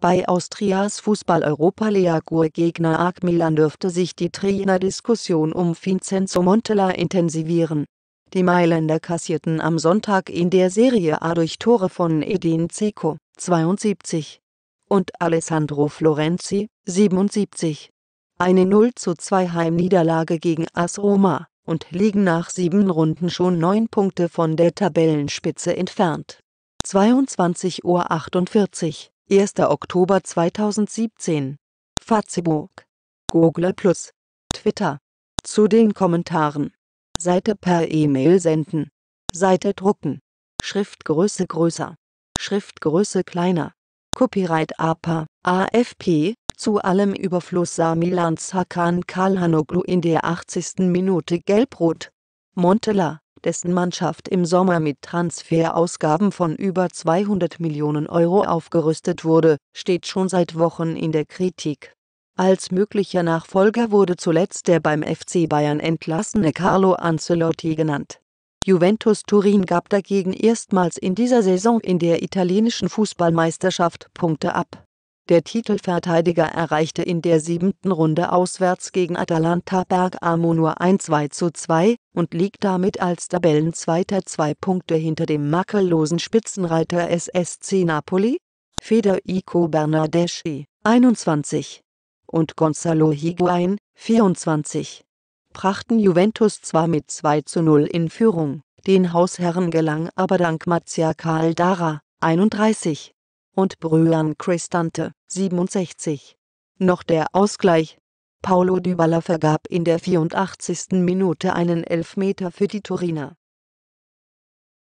Bei Austrias Fußball-Europa-League-Gegner AC Milan dürfte sich die Trainerdiskussion um Vincenzo Montella intensivieren. Die Mailänder kassierten am Sonntag in der Serie A durch Tore von Edin Dzeko, 72, und Alessandro Florenzi, 77, eine 0 zu 2 Heimniederlage gegen AS Roma und liegen nach sieben Runden schon neun Punkte von der Tabellenspitze entfernt. 22.48 Uhr 1. Oktober 2017. Facebook, Google Plus, Twitter. Zu den Kommentaren. Seite per E-Mail senden. Seite drucken. Schriftgröße größer. Schriftgröße kleiner. Copyright APA, AFP, zu allem Überfluss sah Milans Hakan Kalhanoglu in der 80. Minute gelbrot. Montella, dessen Mannschaft im Sommer mit Transferausgaben von über 200 Millionen Euro aufgerüstet wurde, steht schon seit Wochen in der Kritik. Als möglicher Nachfolger wurde zuletzt der beim FC Bayern entlassene Carlo Ancelotti genannt. Juventus Turin gab dagegen erstmals in dieser Saison in der italienischen Fußballmeisterschaft Punkte ab. Der Titelverteidiger erreichte in der siebten Runde auswärts gegen Atalanta Bergamo nur ein 2 und liegt damit als Tabellenzweiter zwei Punkte hinter dem makellosen Spitzenreiter SSC Napoli, Federico Bernardeschi, 21, und Gonzalo Higuain, 24, brachten Juventus zwar mit 2 zu 0 in Führung, den Hausherren gelang aber dank Marcia Caldara, 31, und Bryan Cristante, 67. Noch der Ausgleich. Paolo Dybala vergab in der 84. Minute einen Elfmeter für die Turiner